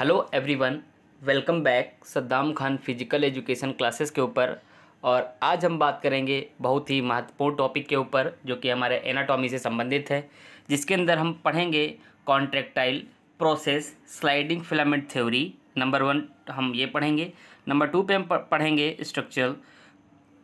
hello everyone welcome back Saddam Khan physical education classes के ऊपर और आज हम बात करेंगे बहुत ही महत्वपूर्ण टॉपिक के ऊपर जो कि हमारे एनाटॉमी से संबंधित है जिसके अंदर हम पढ़ेंगे contractile process sliding filament theory number one हम ये पढ़ेंगे नंबर टू पे हम पढ़ेंगे स्ट्रक्चरल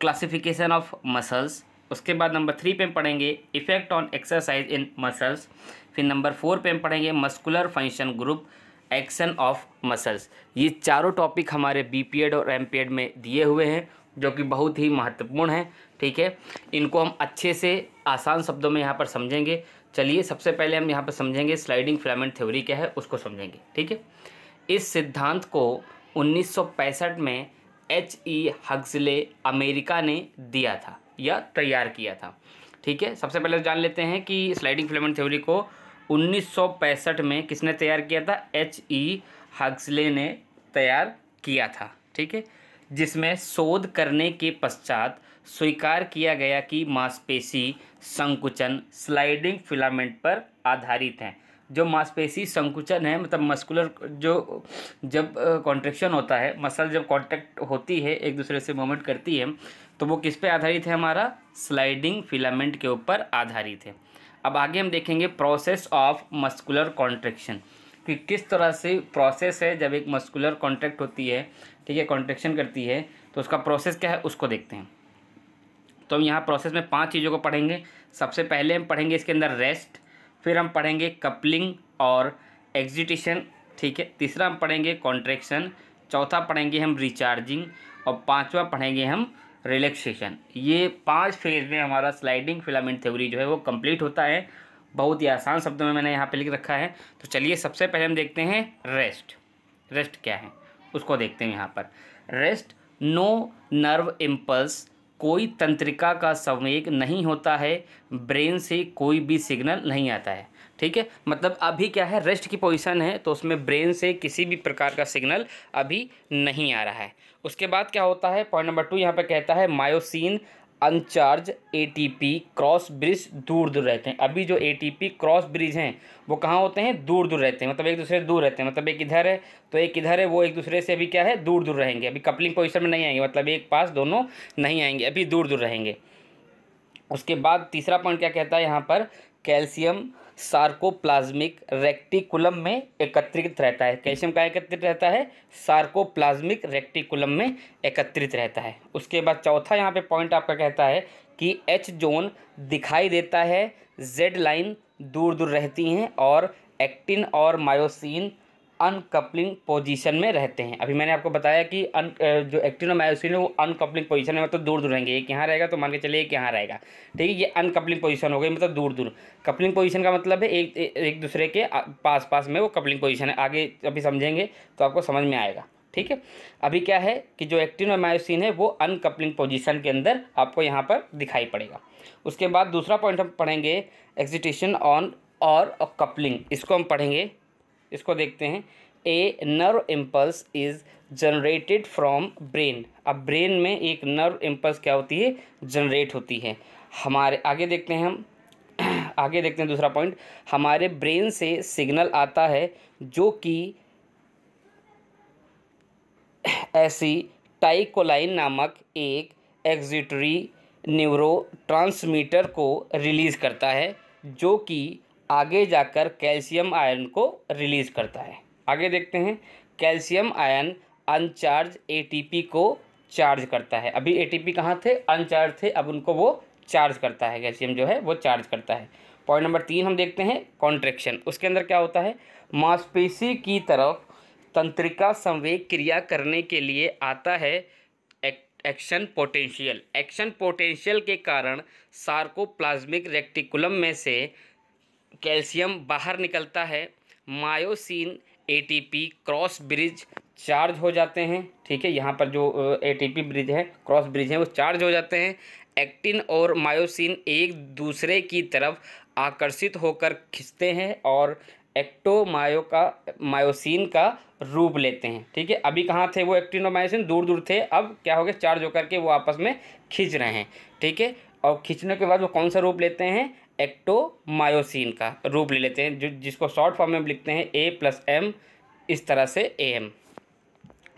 क्लासिफिकेशन ऑफ मसल्स उसके बाद नंबर थ्री पे हम पढ़ेंगे effect on exercise in muscles फिर नंबर फोर पे हम पढ़ेंगे muscular function group action of muscles ये चारों टॉपिक हमारे बी और एम में दिए हुए हैं जो कि बहुत ही महत्वपूर्ण है ठीक है इनको हम अच्छे से आसान शब्दों में यहाँ पर समझेंगे चलिए सबसे पहले हम यहाँ पर समझेंगे स्लाइडिंग फिलामेंट थ्योरी क्या है उसको समझेंगे ठीक है इस सिद्धांत को 1965 में एच ई हग्सले अमेरिका ने दिया था या तैयार किया था ठीक है सबसे पहले तो जान लेते हैं कि स्लाइडिंग फिलामेंट थ्योरी को 1965 में किसने तैयार किया था एच ई हक्सले ने तैयार किया था ठीक है जिसमें शोध करने के पश्चात स्वीकार किया गया कि मांसपेशी संकुचन स्लाइडिंग फिलामेंट पर आधारित हैं जो मांसपेशी संकुचन है मतलब मस्कुलर जो जब कॉन्ट्रेक्शन होता है मसल जब कॉन्टैक्ट होती है एक दूसरे से मूवमेंट करती है तो वो किस पे आधारित है हमारा स्लाइडिंग फिलामेंट के ऊपर आधारित है अब आगे हम देखेंगे प्रोसेस ऑफ मस्कुलर कॉन्ट्रेक्शन कि किस तरह से प्रोसेस है जब एक मस्कुलर कॉन्ट्रैक्ट होती है ठीक है कॉन्ट्रेक्शन करती है तो उसका प्रोसेस क्या है उसको देखते हैं तो हम यहाँ प्रोसेस में पांच चीज़ों को पढ़ेंगे सबसे पहले हम पढ़ेंगे इसके अंदर रेस्ट फिर हम पढ़ेंगे कपलिंग और एग्जिटिशन ठीक है तीसरा हम पढ़ेंगे कॉन्ट्रेक्शन चौथा पढ़ेंगे हम रिचार्जिंग और पाँचवा पढ़ेंगे हम रिलैक्सेशन ये पांच फेज में हमारा स्लाइडिंग फिलामेंट थ्योरी जो है वो कंप्लीट होता है बहुत ही आसान शब्दों में मैंने यहाँ पे लिख रखा है तो चलिए सबसे पहले हम देखते हैं रेस्ट रेस्ट क्या है उसको देखते हैं यहाँ पर रेस्ट नो नर्व इम्पल्स कोई तंत्रिका का संवेग नहीं होता है ब्रेन से कोई भी सिग्नल नहीं आता है ठीक है मतलब अभी क्या है रेस्ट की पोजीशन है तो उसमें ब्रेन से किसी भी प्रकार का सिग्नल अभी नहीं आ रहा है उसके बाद क्या होता है पॉइंट नंबर टू यहाँ पर कहता है myosin uncharged ATP cross bridge दूर दूर रहते हैं अभी जो एटीपी क्रॉस ब्रिज हैं वो कहाँ होते हैं दूर दूर रहते हैं मतलब एक दूसरे से दूर रहते हैं मतलब एक इधर है तो एक इधर है वो एक दूसरे से अभी क्या है दूर दूर रहेंगे अभी कपलिंग पोजिशन में नहीं आएंगे मतलब एक पास दोनों नहीं आएंगे अभी दूर दूर रहेंगे उसके बाद तीसरा पॉइंट क्या कहता है यहाँ पर कैल्शियम सार्कोप्लाज्मिक रेक्टिकुलम में एकत्रित रहता है कैल्शियम का एकत्रित रहता है सार्कोप्लाज्मिक रेक्टिकुलम में एकत्रित रहता है उसके बाद चौथा यहाँ पे पॉइंट आपका कहता है कि एच जोन दिखाई देता है जेड लाइन दूर दूर रहती हैं और एक्टिन और मायोसिन अनकपलिंग पोजीशन में रहते हैं अभी मैंने आपको बताया कि अन जो एक्टिनोमायोसिन है वो अनकपलिंग पोजीशन में मतलब दूर दूर रहेंगे एक यहाँ रहेगा तो मान के चलिए एक यहाँ रहेगा ठीक है ये अनकपलिंग पोजीशन हो गई मतलब दूर दूर कपलिंग पोजीशन का मतलब है एक एक दूसरे के पास पास में वो कपलिंग पोजिशन है आगे अभी समझेंगे तो आपको समझ में आएगा ठीक है अभी क्या है कि जो एक्टिनोमायोसिन है वो अनकपलिंग पोजिशन के अंदर आपको यहाँ पर दिखाई पड़ेगा उसके बाद दूसरा पॉइंट हम पढ़ेंगे एक्जिटेशन ऑन और कपलिंग इसको हम पढ़ेंगे इसको देखते हैं a nerve impulse is generated from brain अब ब्रेन में एक नर्व इम्पल्स क्या होती है जनरेट होती है हमारे आगे देखते हैं हम आगे देखते हैं दूसरा पॉइंट हमारे ब्रेन से सिग्नल आता है जो कि ऐसी टाइकोलाइन नामक एक एग्जिटरी न्यूरो ट्रांसमीटर को रिलीज़ करता है जो कि आगे जाकर कैल्शियम आयन को रिलीज़ करता है आगे देखते हैं कैल्शियम आयन अनचार्ज एटीपी को चार्ज करता है अभी एटीपी कहाँ थे अनचार्ज थे अब उनको वो चार्ज करता है कैल्शियम जो है वो चार्ज करता है पॉइंट नंबर तीन हम देखते हैं कॉन्ट्रेक्शन उसके अंदर क्या होता है मांसपेशी की तरफ तंत्रिका संवेग क्रिया करने के लिए आता है एक्शन पोटेंशियल एक्शन पोटेंशियल के कारण सार्कोप्लाज्मिक रेक्टिकुलम में से कैल्शियम बाहर निकलता है myosin ATP cross bridge charge हो जाते हैं ठीक है यहाँ पर जो एटीपी ब्रिज है क्रॉस ब्रिज है वो चार्ज हो जाते हैं एक्टिन और मायोसिन एक दूसरे की तरफ आकर्षित होकर खिंचते हैं और एक्टोमायो का मायोसिन का रूप लेते हैं ठीक है अभी कहाँ थे वो एक्टिन और मायोसिन दूर दूर थे अब क्या हो गया चार्ज होकर के वो आपस में खींच रहे हैं ठीक है और खींचने के बाद वो कौन सा रूप लेते हैं एक्टोमायोसिन का रूप ले लेते हैं जो जिसको शॉर्ट फॉर्म में लिखते हैं ए प्लस एम इस तरह से ए एम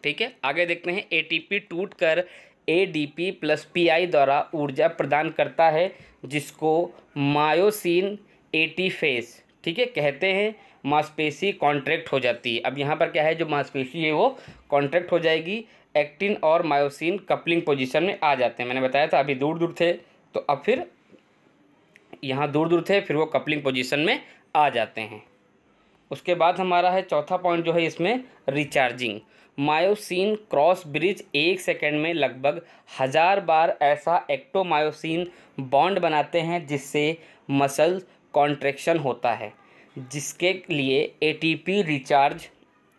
ठीक है आगे देखते हैं ए टी पी टूट कर A D P plus P I द्वारा ऊर्जा प्रदान करता है जिसको मायोसिन एटीफेस ठीक है कहते हैं मांसपेशी कॉन्ट्रैक्ट हो जाती है अब यहाँ पर क्या है जो मांसपेशी है वो कॉन्ट्रैक्ट हो जाएगी एक्टिन और मायोसिन कपलिंग पोजीशन में आ जाते हैं मैंने बताया था अभी दूर दूर थे तो अब फिर यहाँ दूर दूर थे फिर वो कपलिंग पोजीशन में आ जाते हैं उसके बाद हमारा है चौथा पॉइंट जो है इसमें रिचार्जिंग मायोसिन क्रॉस ब्रिज एक सेकेंड में लगभग हज़ार बार ऐसा एक्टोमायोसिन बॉन्ड बनाते हैं जिससे मसल कॉन्ट्रेक्शन होता है जिसके लिए एटीपी रिचार्ज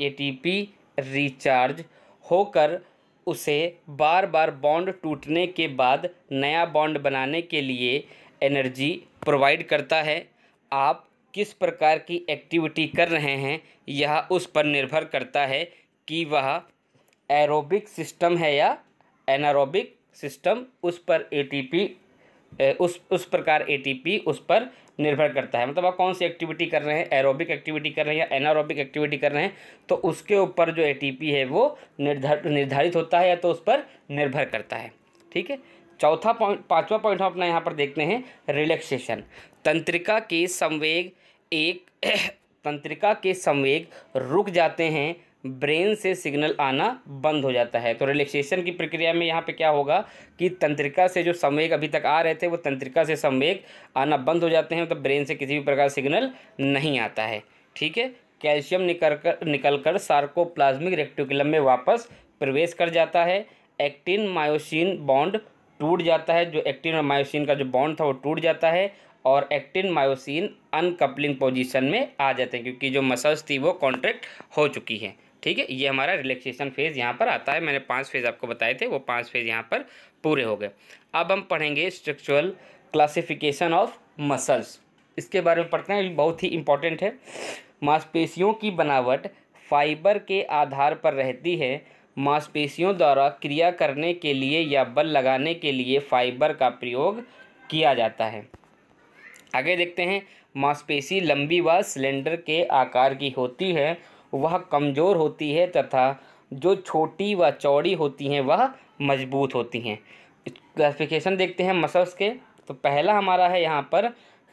एटीपी रिचार्ज होकर उसे बार बार बॉन्ड टूटने के बाद नया बॉन्ड बनाने के लिए एनर्जी प्रोवाइड करता है आप किस प्रकार की एक्टिविटी कर रहे हैं यह उस पर निर्भर करता है कि वह एरोबिक सिस्टम है या एनारोबिक सिस्टम उस पर एटीपी उस उस प्रकार एटीपी उस पर निर्भर करता है मतलब आप कौन सी एक्टिविटी कर रहे हैं एरोबिक एक्टिविटी कर रहे हैं या एनारोबिक एक्टिविटी कर रहे हैं तो उसके ऊपर जो एटीपी है वो निर्धारित निर्धारित होता है या तो उस पर निर्भर करता है ठीक है चौथा पॉइंट पाँचवा पॉइंट हम अपना यहाँ पर देखते हैं रिलैक्सेशन तंत्रिका के संवेग एक तंत्रिका के संवेग रुक जाते हैं ब्रेन से सिग्नल आना बंद हो जाता है तो रिलैक्सेशन की प्रक्रिया में यहाँ पे क्या होगा कि तंत्रिका से जो संवेग अभी तक आ रहे थे वो तंत्रिका से संवेग आना बंद हो जाते हैं तो ब्रेन से किसी भी प्रकार सिग्नल नहीं आता है ठीक है कैल्शियम निकल कर निकल कर सार्कोप्लाज्मिक रेक्टिकुलम में वापस प्रवेश कर जाता है एक्टिन मायोसिन बॉन्ड टूट जाता है जो एक्टिन और मायोसिन का जो बॉन्ड था वो टूट जाता है और एक्टिन मायोसिन अनकपलिंग पोजीशन में आ जाते हैं क्योंकि जो मसल्स थी वो कॉन्ट्रैक्ट हो चुकी है ठीक है ये हमारा रिलैक्सेशन फेज़ यहाँ पर आता है मैंने पांच फेज़ आपको बताए थे वो पांच फेज़ यहाँ पर पूरे हो गए अब हम पढ़ेंगे स्ट्रक्चुरल क्लासिफिकेशन ऑफ मसल्स इसके बारे में पढ़ते हैं बहुत ही इंपॉर्टेंट है मांसपेशियों की बनावट फाइबर के आधार पर रहती है मांसपेशियों द्वारा क्रिया करने के लिए या बल लगाने के लिए फाइबर का प्रयोग किया जाता है आगे देखते हैं मांसपेशी लंबी व सिलेंडर के आकार की होती है वह कमज़ोर होती है तथा जो छोटी व चौड़ी होती हैं वह मजबूत होती हैं क्लासिफिकेशन देखते हैं मसल्स के तो पहला हमारा है यहाँ पर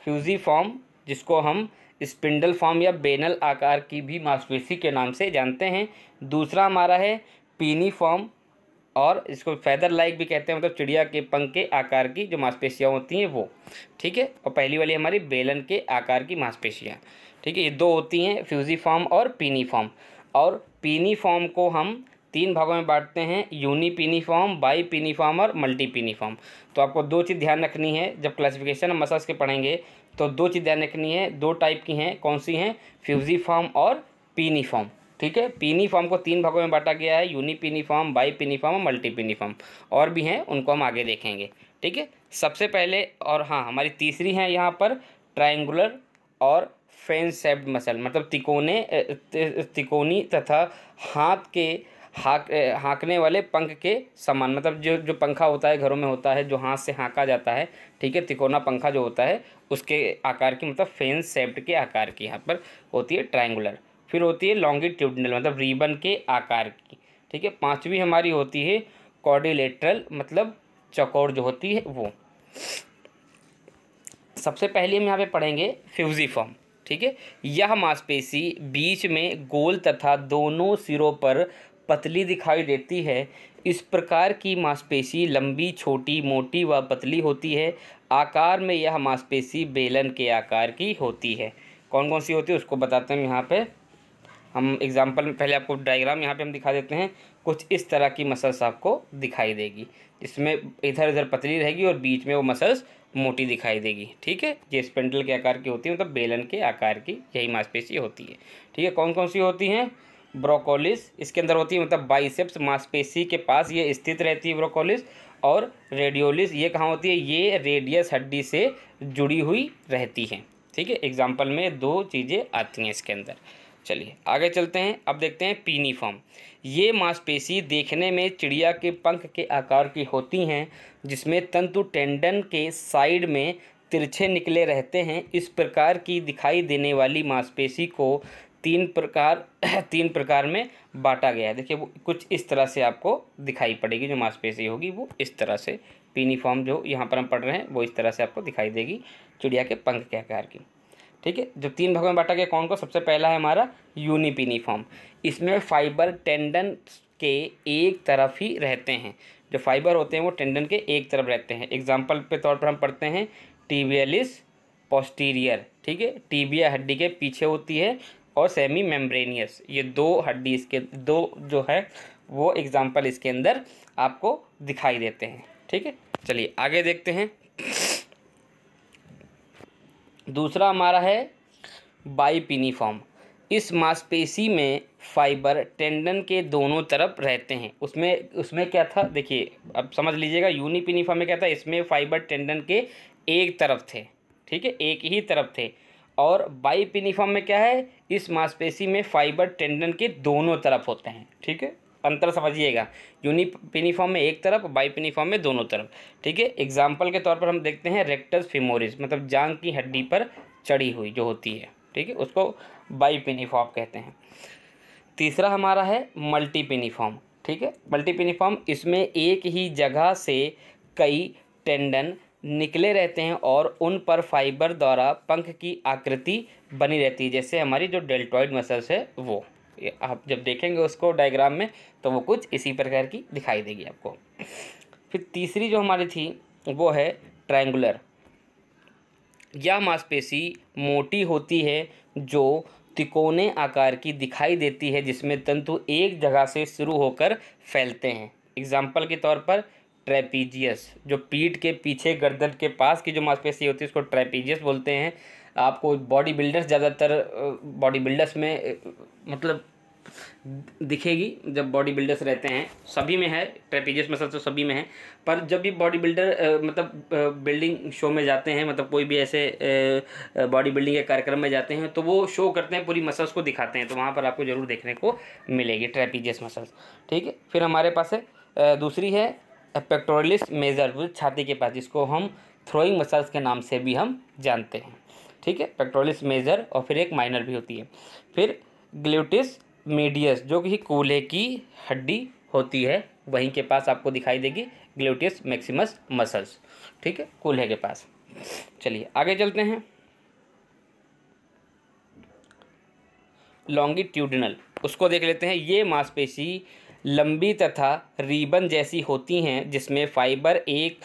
फ्यूजी फॉर्म जिसको हम स्पिंडल फॉर्म या बेनल आकार की भी मांसपेशी के नाम से जानते हैं दूसरा हमारा है पीनी फॉर्म और इसको फैदर लाइक भी कहते हैं मतलब चिड़िया के पंख के आकार की जो मांसपेशियाँ होती हैं वो ठीक है और पहली वाली हमारी बेलन के आकार की मांसपेशियाँ ठीक है ये दो होती हैं फ्यूजी फॉर्म और पीनी फॉर्म और पीनी फॉर्म को हम तीन भागों में बांटते हैं यूनी फॉर्म बाई फॉर्म और मल्टी फॉर्म तो आपको दो चीज़ ध्यान रखनी है जब क्लासिफिकेशन हम मसाज के पढ़ेंगे तो दो चीज़ ध्यान रखनी है दो टाइप की हैं कौन सी हैं फ्यूजी फॉर्म और फॉर्म ठीक है पीनी फॉर्म को तीन भागों में बांटा गया है पीनी फॉर्म बाई पीनी फॉर्म और पीनी फॉर्म और भी हैं उनको हम आगे देखेंगे ठीक है सबसे पहले और हाँ हमारी तीसरी है यहाँ पर ट्राइंगुलर और फेन सेप्ड मसल मतलब तिकोने तिकोनी तथा हाथ के हाँक हाँकने वाले पंख के समान मतलब जो जो पंखा होता है घरों में होता है जो हाथ से हाँका जाता है ठीक है तिकोना पंखा जो होता है उसके आकार की मतलब फेन सेप्ड के आकार की यहाँ पर होती है ट्राइंगुलर फिर होती है लॉन्गिट्यूडनल मतलब रिबन के आकार की ठीक है पाँचवीं हमारी होती है कॉर्डिलेटरल मतलब चकोर जो होती है वो सबसे पहले हम यहाँ पे पढ़ेंगे फ्यूजीफॉर्म ठीक है यह मांसपेशी बीच में गोल तथा दोनों सिरों पर पतली दिखाई देती है इस प्रकार की मांसपेशी लंबी छोटी मोटी व पतली होती है आकार में यह मांसपेशी बेलन के आकार की होती है कौन कौन सी होती है उसको बताते हैं यहाँ पे हम एग्ज़ाम्पल में पहले आपको डायग्राम यहाँ पे हम दिखा देते हैं कुछ इस तरह की मसल्स आपको दिखाई देगी इसमें इधर उधर पतली रहेगी और बीच में वो मसल्स मोटी दिखाई देगी ठीक है ये स्पेंडल के आकार की होती है मतलब बेलन के आकार की यही मांसपेशी होती है ठीक है कौन कौन सी होती हैं ब्रोकोलिस इसके अंदर होती है मतलब बाइसेप्स मांसपेशी के पास ये स्थित रहती है ब्रोकोलिस और रेडियोलिस ये कहाँ होती है ये रेडियस हड्डी से जुड़ी हुई रहती हैं ठीक है एग्जाम्पल में दो चीज़ें आती हैं इसके अंदर चलिए आगे चलते हैं अब देखते हैं पीनीफॉर्म ये मांसपेशी देखने में चिड़िया के पंख के आकार की होती हैं जिसमें तंतु टेंडन के साइड में तिरछे निकले रहते हैं इस प्रकार की दिखाई देने वाली मांसपेशी को तीन प्रकार तीन प्रकार में बांटा गया है देखिए वो कुछ इस तरह से आपको दिखाई पड़ेगी जो मांसपेशी होगी वो इस तरह से पीनीफॉर्म जो यहाँ पर हम पढ़ रहे हैं वो इस तरह से आपको दिखाई देगी चिड़िया के पंख के आकार की ठीक है जब तीन भागों में बांटा गया कौन को सबसे पहला है हमारा यूनिपिनीफॉर्म इसमें फाइबर टेंडन के एक तरफ ही रहते हैं जो फाइबर होते हैं वो टेंडन के एक तरफ रहते हैं एग्जाम्पल के तौर पर हम पढ़ते हैं टीबियलिस पोस्टीरियर ठीक है टीबिया हड्डी के पीछे होती है और सेमी मेम्ब्रेनियस ये दो हड्डी इसके दो जो है वो एग्ज़ाम्पल इसके अंदर आपको दिखाई देते हैं ठीक है चलिए आगे देखते हैं दूसरा हमारा है बाईपिनीफॉर्म इस मांसपेशी में फाइबर टेंडन के दोनों तरफ रहते हैं उसमें उसमें क्या था देखिए अब समझ लीजिएगा यूनिपिनीफॉर्म में क्या था इसमें फाइबर टेंडन के एक तरफ थे ठीक है एक ही तरफ थे और बाईपिनीफॉर्म में क्या है इस मांसपेशी में फाइबर टेंडन के दोनों तरफ होते हैं ठीक है अंतर समझिएगा यूनिपिनिफॉर्म में एक तरफ बाईपिनिफॉर्म में दोनों तरफ ठीक है एग्जाम्पल के तौर पर हम देखते हैं रेक्टस फिमोरिस मतलब जांग की हड्डी पर चढ़ी हुई जो होती है ठीक है उसको बाइपिनिफॉर्म कहते हैं तीसरा हमारा है मल्टीपिनिफॉर्म ठीक है मल्टीपिनिफॉर्म इसमें एक ही जगह से कई टेंडन निकले रहते हैं और उन पर फाइबर द्वारा पंख की आकृति बनी रहती है जैसे हमारी जो डेल्टॉइड मसल्स है वो आप जब देखेंगे उसको डायग्राम में तो वो कुछ इसी प्रकार की दिखाई देगी आपको फिर तीसरी जो हमारी थी वो है ट्रायंगुलर यह मांसपेशी मोटी होती है जो तिकोने आकार की दिखाई देती है जिसमें तंतु एक जगह से शुरू होकर फैलते हैं एग्जाम्पल के तौर पर ट्रेपीजियस जो पीठ के पीछे गर्दन के पास की जो मांसपेशी होती है उसको ट्रेपीजियस बोलते हैं आपको बॉडी बिल्डर्स ज़्यादातर बॉडी बिल्डर्स में मतलब दिखेगी जब बॉडी बिल्डर्स रहते हैं सभी में है ट्रेपीजियस मसल तो सभी में है पर जब भी बॉडी बिल्डर मतलब बिल्डिंग शो में जाते हैं मतलब कोई भी ऐसे बॉडी बिल्डिंग के कार्यक्रम में जाते हैं तो वो शो करते हैं पूरी मसल्स को दिखाते हैं तो वहाँ पर आपको ज़रूर देखने को मिलेगी ट्रेपीजियस मसल्स ठीक है फिर हमारे पास है दूसरी है पेक्टोरलिस मेजर छाती के पास जिसको हम थ्रोइंग मसल्स के नाम से भी हम जानते हैं ठीक है पेक्टोरलिस मेजर और फिर एक माइनर भी होती है फिर ग्लूटिस मीडियस जो कि कूल्हे की हड्डी होती है वहीं के पास आपको दिखाई देगी ग्लूटिस मैक्सिमस मसल्स ठीक है कूल्हे के पास चलिए आगे चलते हैं लॉन्गिट्यूडनल उसको देख लेते हैं ये मांसपेशी लंबी तथा रिबन जैसी होती हैं जिसमें फाइबर एक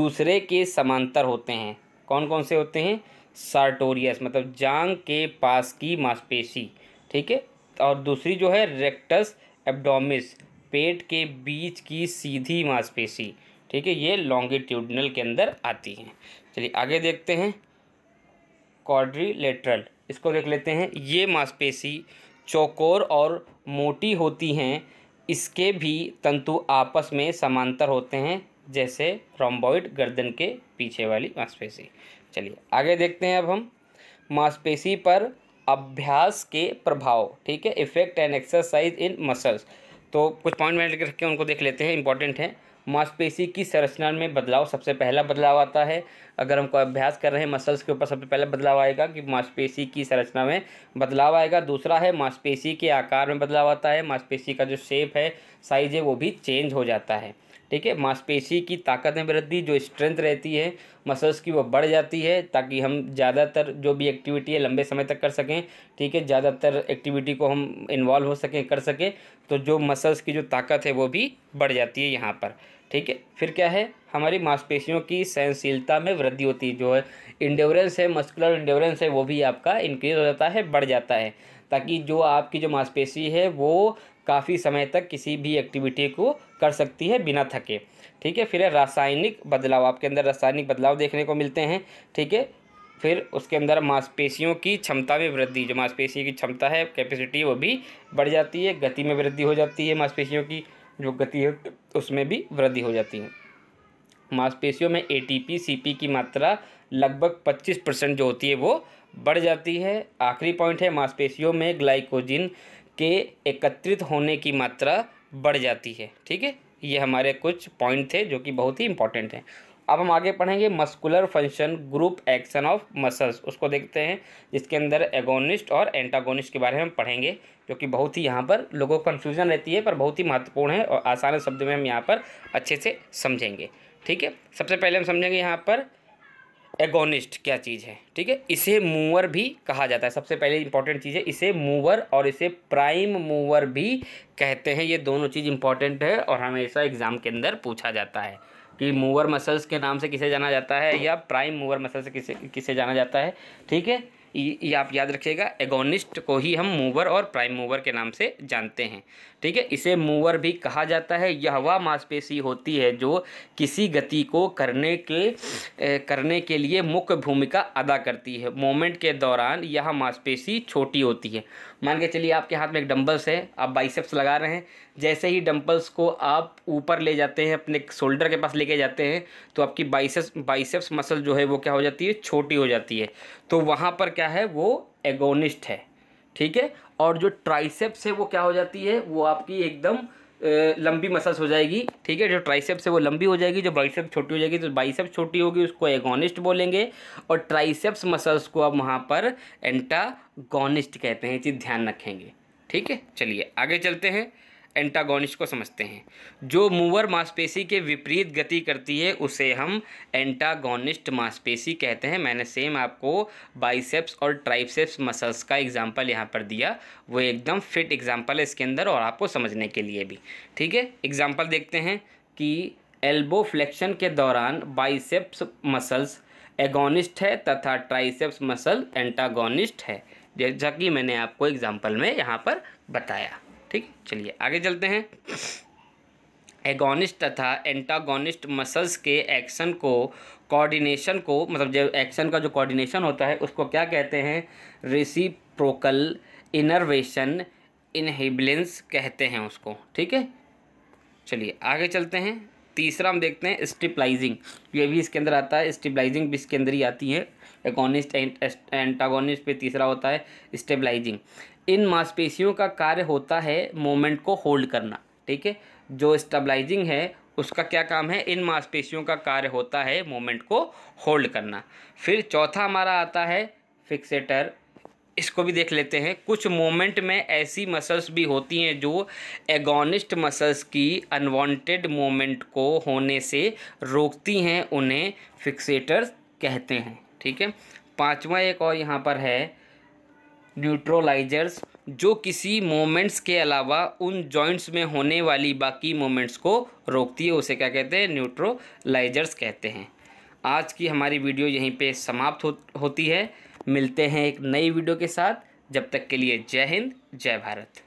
दूसरे के समांतर होते हैं कौन कौन से होते हैं सार्टोरियस मतलब जांग के पास की मांसपेशी ठीक है और दूसरी जो है रेक्टस एब्डोमिस पेट के बीच की सीधी मांसपेशी ठीक है ये लॉन्गिट्यूडनल के अंदर आती हैं चलिए आगे देखते हैं कॉड्रीलेटरल इसको देख लेते हैं ये मांसपेशी चौकोर और मोटी होती हैं इसके भी तंतु आपस में समांतर होते हैं जैसे रोम्बॉइड गर्दन के पीछे वाली मांसपेशी चलिए आगे देखते हैं अब हम मांसपेशी पर अभ्यास के प्रभाव ठीक है effect and exercise in muscles तो कुछ पॉइंट मैंने लिख के उनको देख लेते हैं इंपॉर्टेंट है मांसपेशी की संरचना में बदलाव सबसे पहला बदलाव आता है अगर हमको अभ्यास कर रहे हैं मसल्स के ऊपर सबसे पहला बदलाव आएगा कि मांसपेशी की संरचना में बदलाव आएगा दूसरा है मांसपेशी के आकार में बदलाव आता है मांसपेशी का जो शेप है साइज है वो भी चेंज हो जाता है ठीक है मांसपेशी की ताकत में वृद्धि जो स्ट्रेंथ रहती है मसल्स की वो बढ़ जाती है ताकि हम ज़्यादातर जो भी एक्टिविटी है लंबे समय तक कर सकें ठीक है ज़्यादातर एक्टिविटी को हम इन्वॉल्व हो सकें कर सकें तो जो मसल्स की जो ताकत है वो भी बढ़ जाती है यहाँ पर ठीक है फिर क्या है हमारी मांसपेशियों की सहनशीलता में वृद्धि होती है जो है इंड्योरेंस है मस्कुलर इंड्योरेंस है वो भी आपका इंक्रीज हो जाता है बढ़ जाता है ताकि जो आपकी जो मांसपेशी है वो काफ़ी समय तक किसी भी एक्टिविटी को कर सकती है बिना थके ठीक है फिर रासायनिक बदलाव आपके अंदर रासायनिक बदलाव देखने को मिलते हैं ठीक है फिर उसके अंदर मांसपेशियों की क्षमता में वृद्धि जो मांसपेशी की क्षमता है कैपेसिटी वो भी बढ़ जाती है गति में वृद्धि हो जाती है मांसपेशियों की जो गति है उसमें भी वृद्धि हो जाती है मांसपेशियों में एटीपी सीपी की मात्रा लगभग 25 परसेंट जो होती है वो बढ़ जाती है आखिरी पॉइंट है मांसपेशियों में ग्लाइकोजिन के एकत्रित होने की मात्रा बढ़ जाती है ठीक है ये हमारे कुछ पॉइंट थे जो कि बहुत ही इंपॉर्टेंट हैं अब हम आगे पढ़ेंगे muscular function group action of muscles उसको देखते हैं जिसके अंदर एगोनिस्ट और एंटागोनिस्ट के बारे में हम पढ़ेंगे जो कि बहुत ही यहाँ पर लोगों को कन्फ्यूज़न रहती है पर बहुत ही महत्वपूर्ण है और आसान शब्द में हम यहाँ पर अच्छे से समझेंगे ठीक है सबसे पहले हम समझेंगे यहाँ पर एगोनिस्ट क्या चीज़ है ठीक है इसे मूवर भी कहा जाता है सबसे पहले इंपॉर्टेंट चीज़ है इसे मूवर और इसे प्राइम मूवर भी कहते हैं ये दोनों चीज़ इंपॉर्टेंट है और हमेशा एग्ज़ाम के अंदर पूछा जाता है कि मूवर मसल्स के नाम से किसे जाना जाता है या प्राइम मूवर मसल से किसे किसे जाना जाता है ठीक है ये आप याद रखिएगा एगोनिस्ट को ही हम मूवर और प्राइम मूवर के नाम से जानते हैं ठीक है इसे मूवर भी कहा जाता है यह वह मांसपेशी होती है जो किसी गति को करने के ए, करने के लिए मुख्य भूमिका अदा करती है मोमेंट के दौरान यह मांसपेशी छोटी होती है मान के चलिए आपके हाथ में एक डम्बल्स है आप बाइसेप्स लगा रहे हैं जैसे ही डम्बल्स को आप ऊपर ले जाते हैं अपने शोल्डर के पास लेके जाते हैं तो आपकी बाइसेप्स बाइसेप्स मसल जो है वो क्या हो जाती है छोटी हो जाती है तो वहाँ पर क्या है वो एगोनिस्ट है ठीक है और जो ट्राइसेप्स है वो क्या हो जाती है वो आपकी एकदम लंबी मसल्स हो जाएगी ठीक है जो ट्राइसेप्स है वो लंबी हो जाएगी जो बाइसेप्स छोटी हो जाएगी तो बाइसेप्स छोटी होगी उसको एगोनिस्ट बोलेंगे और ट्राइसेप्स मसल्स को आप वहाँ पर एंटागोनिस्ट कहते हैं चीज़ ध्यान रखेंगे ठीक है चलिए आगे चलते हैं एंटागोनिस्ट को समझते हैं जो मूवर मांसपेशी के विपरीत गति करती है उसे हम एंटागोनिस्ट मांसपेशी कहते हैं मैंने सेम आपको बाइसेप्स और ट्राइसेप्स मसल्स का एग्जाम्पल यहाँ पर दिया वो एकदम फिट एग्जाम्पल है इसके अंदर और आपको समझने के लिए भी ठीक है एग्जाम्पल देखते हैं कि एल्बो फ्लेक्शन के दौरान बाइसेप्स मसल्स एगोनिस्ट है तथा ट्राइसेप्स मसल एंटागोनिस्ट है जैसा कि मैंने आपको एग्जाम्पल में यहाँ पर बताया ठीक चलिए आगे चलते हैं एगोनिस्ट तथा एंटागोनिस्ट मसल्स के एक्शन को कोऑर्डिनेशन को मतलब जब एक्शन का जो कोऑर्डिनेशन होता है उसको क्या कहते हैं रिसिप्रोकल इनर्वेशन इनहेबलेंस कहते हैं उसको ठीक है चलिए आगे चलते हैं तीसरा हम देखते हैं स्टिपलाइजिंग ये भी इसके अंदर आता है स्टिपलाइजिंग भी इसके अंदर ही आती है एगोनिस्ट एंटागोनिस्ट पे तीसरा होता है स्टेबलाइजिंग इन मांसपेशियों का कार्य होता है मोमेंट को होल्ड करना ठीक है जो स्टेबलाइजिंग है उसका क्या काम है इन मांसपेशियों का कार्य होता है मोमेंट को होल्ड करना फिर चौथा हमारा आता है फिक्सेटर इसको भी देख लेते हैं कुछ मोमेंट में ऐसी मसल्स भी होती हैं जो एगोनिस्ट मसल्स की अनवांटेड मोमेंट को होने से रोकती हैं उन्हें फिक्सेटर्स कहते हैं ठीक है पांचवा एक और यहाँ पर है न्यूट्रोलाइजर्स जो किसी मोमेंट्स के अलावा उन जॉइंट्स में होने वाली बाकी मोमेंट्स को रोकती है उसे क्या कहते हैं न्यूट्रोलाइजर्स कहते हैं आज की हमारी वीडियो यहीं पे समाप्त हो, होती है मिलते हैं एक नई वीडियो के साथ जब तक के लिए जय हिंद जय भारत